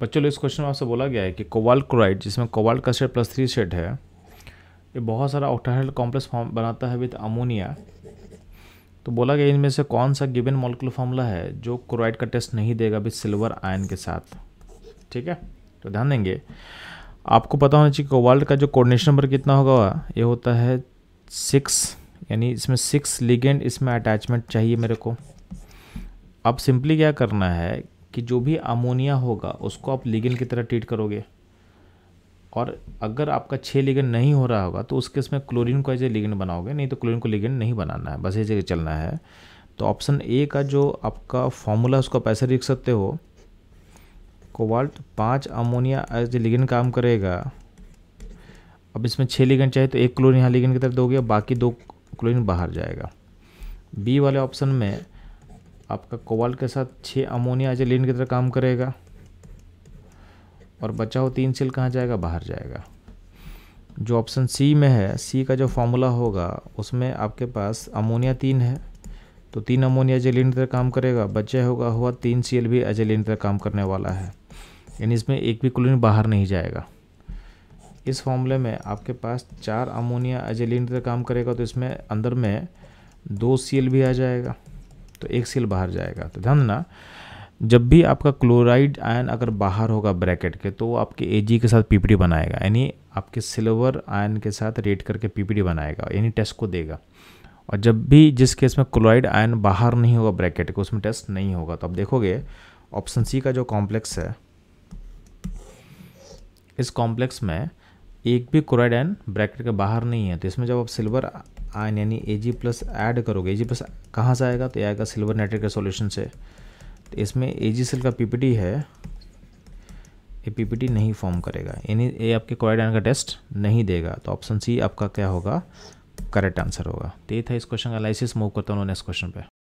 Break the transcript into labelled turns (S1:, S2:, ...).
S1: बच्चों इस क्वेश्चन में आपसे बोला गया है कि कोवाल क्लोराइड जिसमें कोवाल का शेड प्लस थ्री शेड है ये बहुत सारा ऑक्टाहाइड कॉम्प्लेक्स फॉर्म बनाता है विथ अमोनिया तो बोला गया इनमें से कौन सा गिवन मॉलिकुलर फॉर्मूला है जो क्लोराइड का टेस्ट नहीं देगा विद सिल्वर आयन के साथ ठीक है तो ध्यान देंगे आपको पता होना चाहिए कोवाल्ट का जो कोऑर्डिनेशन नंबर कितना होगा ये होता है सिक्स यानी इसमें सिक्स लिगेंड इसमें अटैचमेंट चाहिए मेरे को अब सिंपली क्या करना है कि जो भी अमोनिया होगा उसको आप लिगन की तरह ट्रीट करोगे और अगर आपका छः लीगन नहीं हो रहा होगा तो उस केस में क्लोरीन को एज ए बनाओगे नहीं तो क्लोरीन को लिगन नहीं बनाना है बस ऐसे चलना है तो ऑप्शन ए का जो आपका फॉर्मूला उसको आप ऐसे लिख सकते हो कोवाल्ट पाँच अमोनिया एज ए लिगन काम करेगा अब इसमें छः लिगन चाहिए तो एक क्लोरीन यहाँ लिगन की तरफ दोगे बाकी दो क्लोरीन बाहर जाएगा बी वाले ऑप्शन में आपका कोवाल के साथ छः अमोनिया एजेलिन की तरह काम करेगा और बचा हो तीन सेल कहाँ जाएगा बाहर जाएगा जो ऑप्शन सी में है सी का जो फॉर्मूला होगा उसमें आपके पास अमोनिया तीन है तो तीन अमोनिया एजेलिन की तरह काम करेगा बचा होगा हुआ तीन सी भी एजेलिन की तरह काम करने वाला है यानी इसमें एक भी कुलिन बाहर नहीं जाएगा इस फॉर्मूले में आपके पास चार अमोनिया एजेलिन की तरह काम करेगा तो इसमें अंदर में दो सी भी आ जाएगा तो एक सेल बाहर जाएगा तो ध्यान देना जब भी आपका क्लोराइड आयन अगर बाहर होगा ब्रैकेट के तो वो आपके एजी के साथ पीपीडी बनाएगा यानी आपके सिल्वर आयन के साथ रेड करके पीपीडी बनाएगा यानी टेस्ट को देगा और जब भी जिस केस में क्लोराइड आयन बाहर नहीं होगा ब्रैकेट के उसमें टेस्ट नहीं होगा तो आप देखोगे ऑप्शन सी का जो कॉम्प्लेक्स है इस कॉम्प्लेक्स में एक भी क्लोराइड आयन ब्रैकेट के बाहर नहीं है तो इसमें जब आप सिल्वर आयन यानी ए जी प्लस ऐड करोगे ए जी प्लस कहाँ से आएगा तो ये आएगा सिल्वर नाइट्रेट के सोल्यूशन से तो इसमें ए जी सेल का पी पी टी है ये पी पी टी नहीं फॉर्म करेगा यानी ये आपके क्वाइड आयन का टेस्ट नहीं देगा तो ऑप्शन सी आपका क्या होगा करेक्ट आंसर होगा तो ये था इस क्वेश्चन का एनालिसिस मूव करता हूँ उन्होंने क्वेश्चन पर